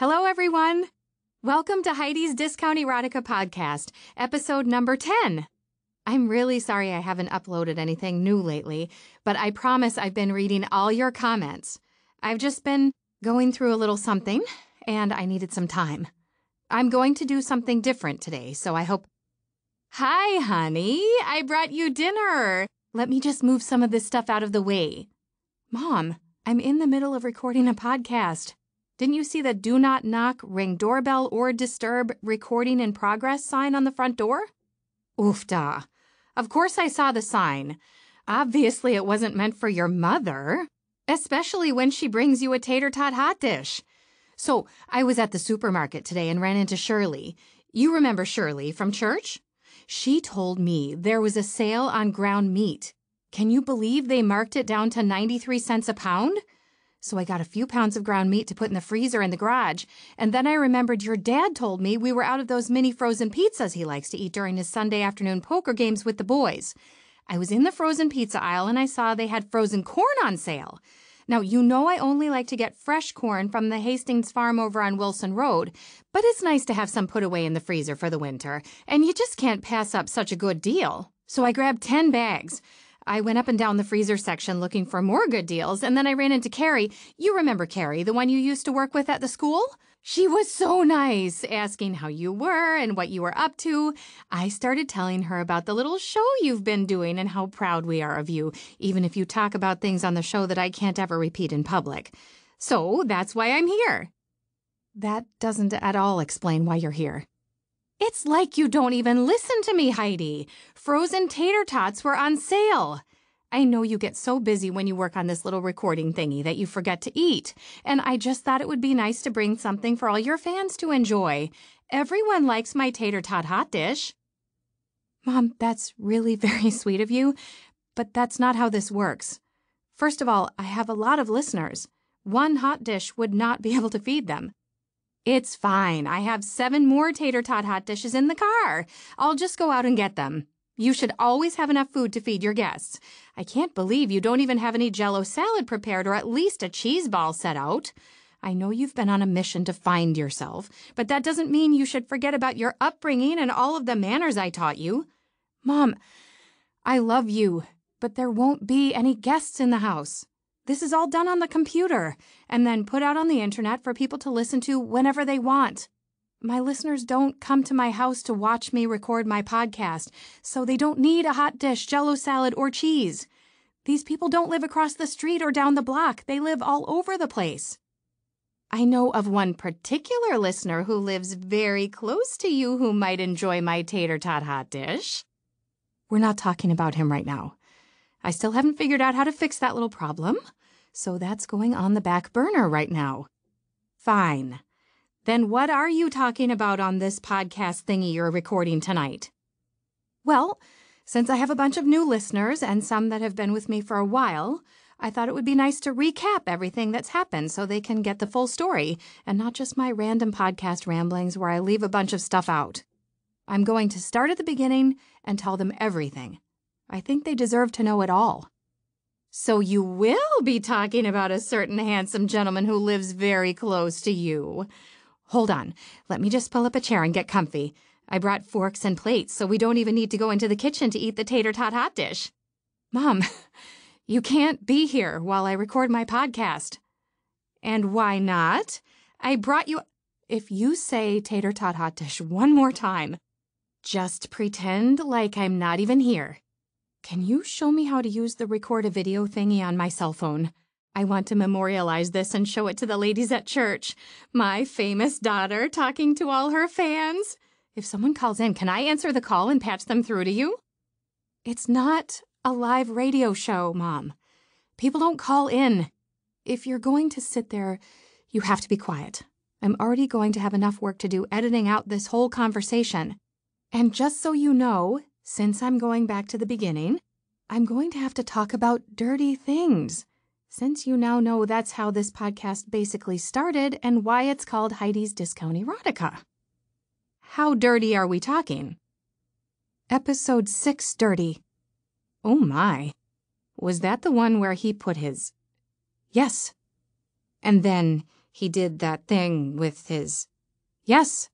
Hello, everyone. Welcome to Heidi's Discount Erotica Podcast, episode number 10. I'm really sorry I haven't uploaded anything new lately, but I promise I've been reading all your comments. I've just been going through a little something, and I needed some time. I'm going to do something different today, so I hope. Hi, honey. I brought you dinner. Let me just move some of this stuff out of the way. Mom, I'm in the middle of recording a podcast. Didn't you see the do not knock, ring doorbell, or disturb recording in progress sign on the front door? Oof da. Of course I saw the sign. Obviously it wasn't meant for your mother, especially when she brings you a tater tot hot dish. So I was at the supermarket today and ran into Shirley. You remember Shirley from church? She told me there was a sale on ground meat. Can you believe they marked it down to 93 cents a pound? so I got a few pounds of ground meat to put in the freezer in the garage. And then I remembered your dad told me we were out of those mini frozen pizzas he likes to eat during his Sunday afternoon poker games with the boys. I was in the frozen pizza aisle and I saw they had frozen corn on sale. Now, you know I only like to get fresh corn from the Hastings farm over on Wilson Road, but it's nice to have some put away in the freezer for the winter, and you just can't pass up such a good deal. So I grabbed 10 bags. I went up and down the freezer section looking for more good deals, and then I ran into Carrie. You remember Carrie, the one you used to work with at the school? She was so nice, asking how you were and what you were up to. I started telling her about the little show you've been doing and how proud we are of you, even if you talk about things on the show that I can't ever repeat in public. So that's why I'm here. That doesn't at all explain why you're here. It's like you don't even listen to me, Heidi. Frozen tater tots were on sale. I know you get so busy when you work on this little recording thingy that you forget to eat, and I just thought it would be nice to bring something for all your fans to enjoy. Everyone likes my tater tot hot dish. Mom, that's really very sweet of you, but that's not how this works. First of all, I have a lot of listeners. One hot dish would not be able to feed them. It's fine. I have seven more tater tot hot dishes in the car. I'll just go out and get them. You should always have enough food to feed your guests. I can't believe you don't even have any jello salad prepared or at least a cheese ball set out. I know you've been on a mission to find yourself, but that doesn't mean you should forget about your upbringing and all of the manners I taught you. Mom, I love you, but there won't be any guests in the house. This is all done on the computer and then put out on the internet for people to listen to whenever they want. My listeners don't come to my house to watch me record my podcast, so they don't need a hot dish, jello salad, or cheese. These people don't live across the street or down the block, they live all over the place. I know of one particular listener who lives very close to you who might enjoy my tater tot hot dish. We're not talking about him right now. I still haven't figured out how to fix that little problem, so that's going on the back burner right now. Fine. Then what are you talking about on this podcast thingy you're recording tonight? Well, since I have a bunch of new listeners and some that have been with me for a while, I thought it would be nice to recap everything that's happened so they can get the full story and not just my random podcast ramblings where I leave a bunch of stuff out. I'm going to start at the beginning and tell them everything I think they deserve to know it all. So you will be talking about a certain handsome gentleman who lives very close to you. Hold on. Let me just pull up a chair and get comfy. I brought forks and plates, so we don't even need to go into the kitchen to eat the tater tot hot dish. Mom, you can't be here while I record my podcast. And why not? I brought you. If you say tater tot hot dish one more time, just pretend like I'm not even here. Can you show me how to use the record a video thingy on my cell phone? I want to memorialize this and show it to the ladies at church. My famous daughter talking to all her fans. If someone calls in, can I answer the call and patch them through to you? It's not a live radio show, Mom. People don't call in. If you're going to sit there, you have to be quiet. I'm already going to have enough work to do editing out this whole conversation. And just so you know, since I'm going back to the beginning, I'm going to have to talk about dirty things. Since you now know that's how this podcast basically started and why it's called Heidi's Discount Erotica. How dirty are we talking? Episode 6 Dirty. Oh my. Was that the one where he put his. Yes. And then he did that thing with his. Yes.